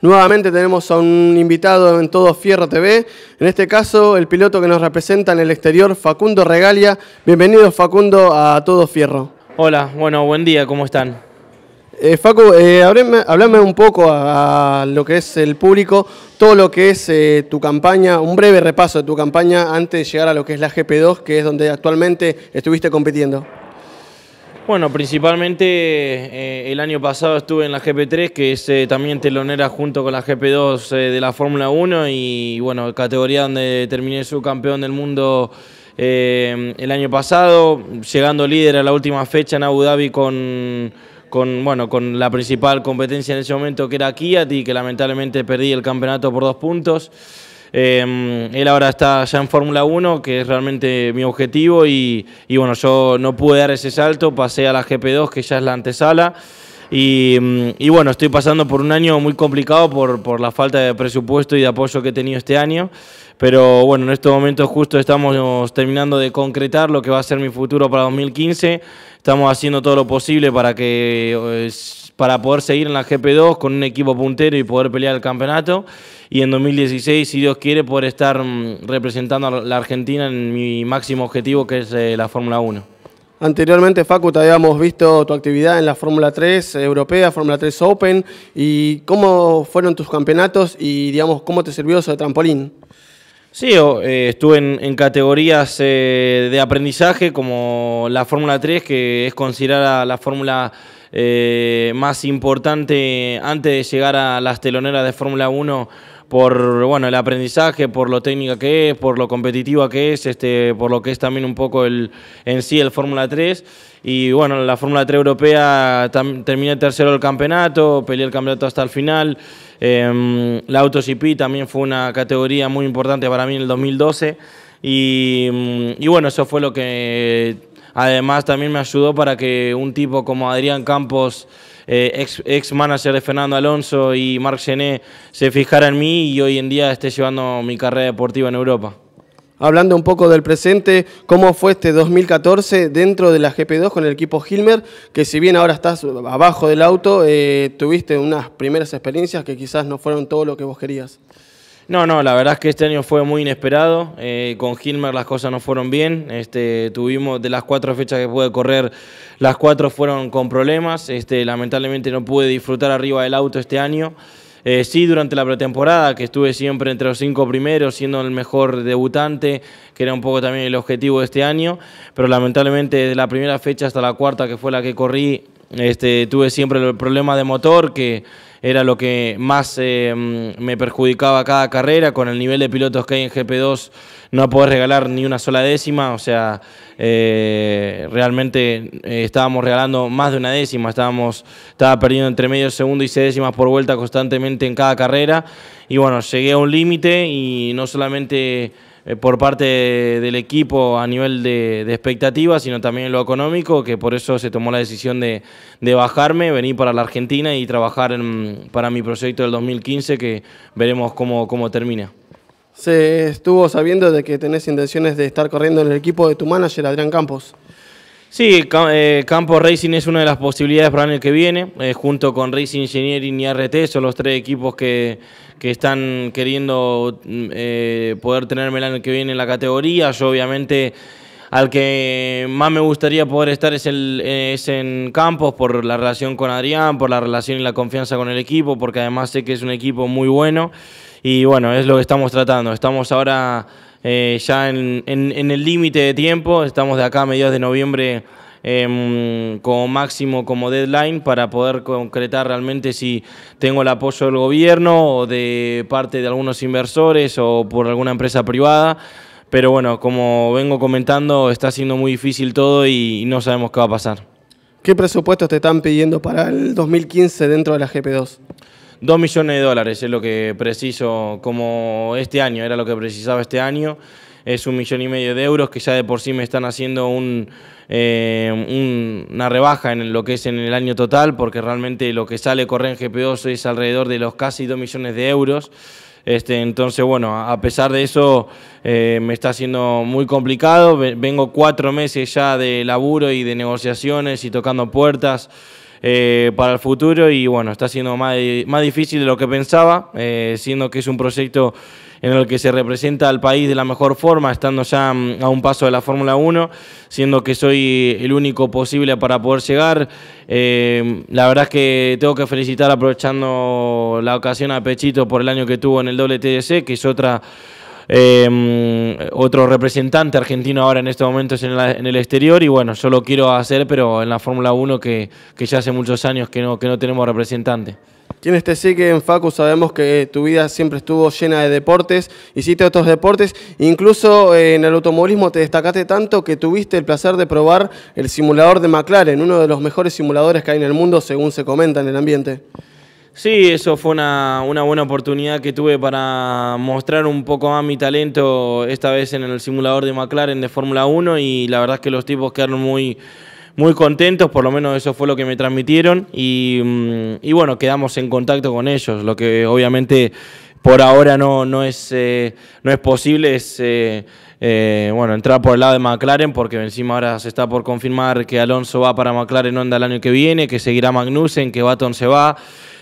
Nuevamente tenemos a un invitado en Todo Fierro TV, en este caso el piloto que nos representa en el exterior, Facundo Regalia. Bienvenido Facundo a Todo Fierro. Hola, bueno, buen día, ¿cómo están? Eh, Facu, eh, hablame, un poco a, lo que es el público, todo lo que es eh, tu campaña, un breve repaso de tu campaña antes de llegar a lo que es la GP2, que es donde actualmente estuviste compitiendo. Bueno, principalmente eh, el año pasado estuve en la GP3, que es eh, también telonera junto con la GP2 eh, de la Fórmula 1 y bueno, categoría donde terminé subcampeón del mundo el año pasado, llegando líder a la última fecha en Abu Dhabi con, bueno, con la principal competencia en ese momento que era Kiat y que lamentablemente perdí el campeonato por dos puntos. Em, él ahora está ya en Fórmula 1, que es realmente mi objetivo, y, bueno, yo no pude dar ese salto, pasé a la GP2, que ya es la antesala. Mm, y, bueno, estoy pasando por un año muy complicado por, por, la falta de presupuesto y de apoyo que he tenido este año. Pero bueno, en estos momentos justo estamos terminando de concretar lo que va a ser mi futuro para 2015. Estamos haciendo todo lo posible para que... Eh, para poder seguir en la GP2 con un equipo puntero y poder pelear el campeonato. Y en 2016, si Dios quiere, poder estar mm, representando a la Argentina en mi máximo objetivo, que es eh, la Fórmula 1. Anteriormente, Facu, te habíamos visto tu actividad en la Fórmula 3 eh, europea, Fórmula 3 Open, y cómo fueron tus campeonatos y, digamos, cómo te sirvió eso de trampolín. Sí, eh, estuve en, categorías de aprendizaje como la Fórmula 3, que es considerada la fórmula eh, más importante antes de llegar a las teloneras de Fórmula 1 por bueno el aprendizaje, por lo técnica que es, por lo competitiva que es, este, por lo que es también un poco el en sí el Fórmula 3. Y bueno, la Fórmula 3 europea terminé tercero del campeonato, peleé el campeonato hasta el final. Em, la Auto también fue una categoría muy importante para mí en el 2012. Mm, y bueno, eso fue lo que Además, también me ayudó para que un tipo como Adrián Campos, eh, ex, manager de Fernando Alonso y Marc Gené, se fijara en mí y hoy en día esté llevando mi carrera deportiva en Europa. Hablando un poco del presente, ¿cómo fue este 2014 dentro de la GP2 con el equipo Hilmer? Que si bien ahora estás abajo del auto, eh, tuviste unas primeras experiencias que quizás no fueron todo lo que vos querías. No, no, la verdad es que este año fue muy inesperado. Eh, con Hilmer las cosas no fueron bien. Este, tuvimos de las cuatro fechas que pude correr, las cuatro fueron con problemas. Este, lamentablemente no pude disfrutar arriba del auto este año. Eh, sí, durante la pretemporada, que estuve siempre entre los cinco primeros, siendo el mejor debutante, que era un poco también el objetivo de este año, pero lamentablemente de la primera fecha hasta la cuarta, que fue la que corrí, este, tuve siempre el problema de motor, que era lo que más eh, mm, me perjudicaba cada carrera. Con el nivel de pilotos que hay en GP2 no podés regalar ni una sola décima, o sea, eh, realmente eh, estábamos regalando más de una décima, estábamos, estaba perdiendo entre medio segundo y seis décimas por vuelta constantemente en cada carrera. Y bueno, llegué a un límite y no solamente eh, por parte del equipo a nivel de, expectativas, sino también en lo económico, que por eso se tomó la decisión de, bajarme, venir para la Argentina y trabajar para mi proyecto del 2015, que veremos cómo, cómo termina. Se estuvo sabiendo de que tenés intenciones de estar corriendo en el equipo de tu manager, Adrián Campos. Sí, Campos eh, Campo Racing es una de las posibilidades para el año que viene, eh, junto con Racing Engineering y RT, son los tres equipos que, están queriendo mm, eh, poder tenerme el año que viene en la categoría. Yo obviamente al que más me gustaría poder estar es, el, es en Campos por la relación con Adrián, por la relación y la confianza con el equipo, porque además sé que es un equipo muy bueno y bueno, es lo que estamos tratando. Estamos ahora eh, ya en, el límite de tiempo, estamos de acá a mediados de noviembre em, como máximo, como deadline, para poder concretar realmente si tengo el apoyo del gobierno o de parte de algunos inversores o por alguna empresa privada. Pero bueno, como vengo comentando, está siendo muy difícil todo y no sabemos qué va a pasar. ¿Qué presupuestos te están pidiendo para el 2015 dentro de la GP2? 2 millones de dólares es lo que preciso como este año, era lo que precisaba este año. Es un millón y medio de euros que ya de por sí me están haciendo un, eh, una rebaja en lo que es en el año total, porque realmente lo que sale correr en GP2 es alrededor de los casi 2 millones de euros. Este, entonces, bueno, a pesar de eso, eh, me está haciendo muy complicado. Vengo cuatro meses ya de laburo y de negociaciones y tocando puertas. Eh, para el futuro y bueno, está siendo más, más difícil de lo que pensaba, eh, siendo que es un proyecto en el que se representa al país de la mejor forma, estando ya mm, a un paso de la Fórmula 1, siendo que soy el único posible para poder llegar. Eh, la verdad es que tengo que felicitar aprovechando la ocasión a Pechito por el año que tuvo en el doble que es otra eh, otro representante argentino ahora en este momento es en, el exterior y bueno, yo lo quiero hacer, pero en la Fórmula 1 que, ya hace muchos años que no, que no tenemos representante. Quienes te en Facu, sabemos que tu vida siempre estuvo llena de deportes, hiciste otros deportes, incluso eh, en el automovilismo te destacaste tanto que tuviste el placer de probar el simulador de McLaren, uno de los mejores simuladores que hay en el mundo, según se comenta en el ambiente. Sí, eso fue una, buena oportunidad que tuve para mostrar un poco más mi talento esta vez en el simulador de McLaren de Fórmula 1 y la verdad es que los tipos quedaron muy, muy contentos, por lo menos eso fue lo que me transmitieron y, mm, bueno, quedamos en contacto con ellos, lo que obviamente por ahora no, no, es, eh, no es posible es... Eh, eh, bueno, entrar por el lado de McLaren, porque encima ahora se está por confirmar que Alonso va para McLaren Honda el año que viene, que seguirá Magnussen, que Baton se va.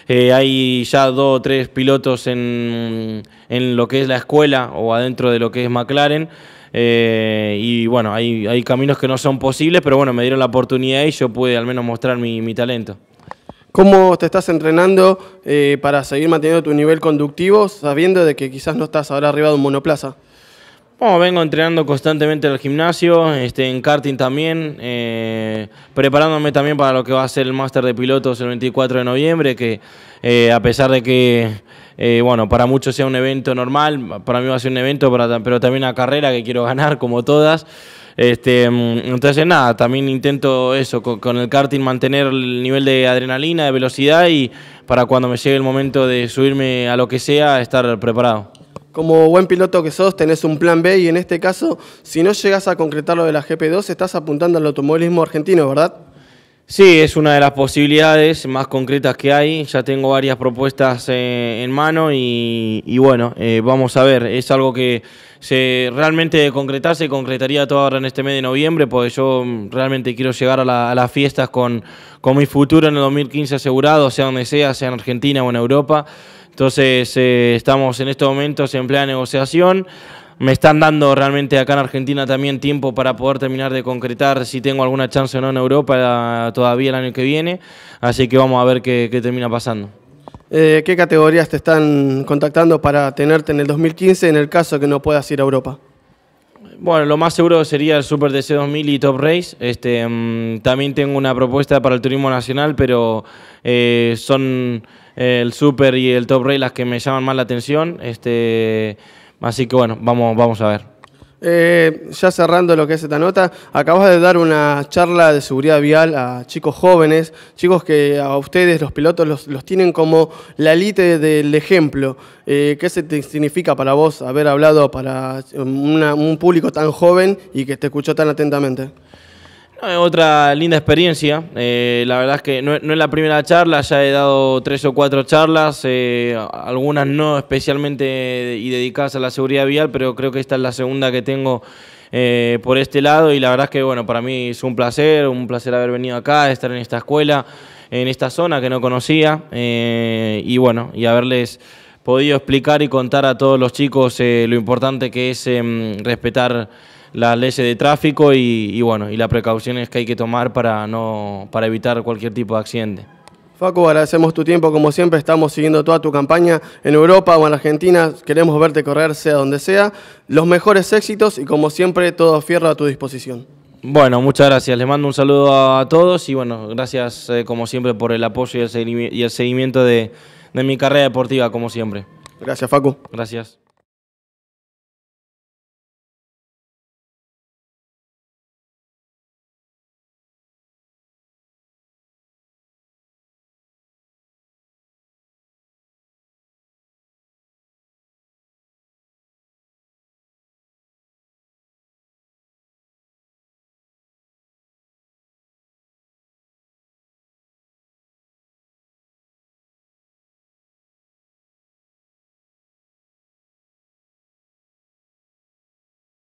Eh, hay ya dos o tres pilotos en, lo que es la escuela o adentro de lo que es McLaren. Eh, y bueno, hay, caminos que no son posibles, pero bueno, me dieron la oportunidad y yo pude al menos mostrar mi, talento. ¿Cómo te estás entrenando para seguir manteniendo tu nivel conductivo, sabiendo de que quizás no estás ahora arriba de un monoplaza? vengo entrenando constantemente en el gimnasio, este, en karting también, eh, preparándome también para lo que va a ser el máster de pilotos el 24 de noviembre, que eh, a pesar de que, eh, bueno, para muchos sea un evento normal, para mí va a ser un evento, pero también una carrera que quiero ganar como todas. Este, mm, entonces nada, también intento eso, con el karting mantener el nivel de adrenalina, de velocidad y para cuando me llegue el momento de subirme a lo que sea, estar preparado. Como buen piloto que sos, tenés un plan B y en este caso, si no llegas a concretar lo de la GP2, estás apuntando al automovilismo argentino, ¿verdad? Sí, es una de las posibilidades más concretas que hay. Ya tengo varias propuestas eh, en mano y, bueno, eh, vamos a ver. Es algo que se realmente de concretaría todo ahora en este mes de noviembre, porque yo mm, realmente quiero llegar a, la, a las fiestas con, con mi futuro en el 2015 asegurado, sea donde sea, sea en Argentina o en Europa. Entonces eh, estamos en estos momentos en plena negociación. Me están dando realmente acá en Argentina también tiempo para poder terminar de concretar si tengo alguna chance o no en Europa eh, todavía el año que viene. Así que vamos a ver qué, termina pasando. Eh, ¿Qué categorías te están contactando para tenerte en el 2015 en el caso que no puedas ir a Europa? Bueno, lo más seguro sería el Super DC 2000 y Top Race. Este, mm, también tengo una propuesta para el Turismo Nacional, pero son el Super y el Top Rail, las que me llaman más la atención. Este, así que bueno, vamos, vamos a ver. Eh, ya cerrando lo que es esta nota, acabas de dar una charla de seguridad vial a chicos jóvenes, chicos que a ustedes, los pilotos, los, tienen como la elite del ejemplo. Eh, ¿Qué se significa para vos haber hablado para un público tan joven y que te escuchó tan atentamente? otra linda experiencia. Eh, la verdad es que no, es la primera charla, ya he dado tres o cuatro charlas, eh, algunas no especialmente y dedicadas a la seguridad vial, pero creo que esta es la segunda que tengo eh, por este lado y la verdad es que bueno, para mí es un placer, un placer haber venido acá, estar en esta escuela, en esta zona que no conocía y bueno, y haberles podido explicar y contar a todos los chicos lo importante que es em, respetar las leyes de tráfico y, bueno, y las precauciones que hay que tomar para, no, para evitar cualquier tipo de accidente. Facu, agradecemos tu tiempo, como siempre estamos siguiendo toda tu campaña en Europa o en Argentina, queremos verte correr sea donde sea, los mejores éxitos y como siempre todo fierro a tu disposición. Bueno, muchas gracias. Les mando un saludo a todos y bueno, gracias eh, como siempre por el apoyo y el seguimiento de, de mi carrera deportiva, como siempre. Gracias, Facu. Gracias.